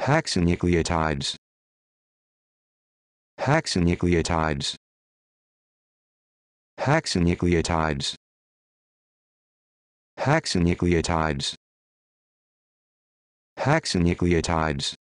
Hexanucleotides. Hexanucleotides. Hexanucleotides. Hexanucleotides. Hexanucleotides.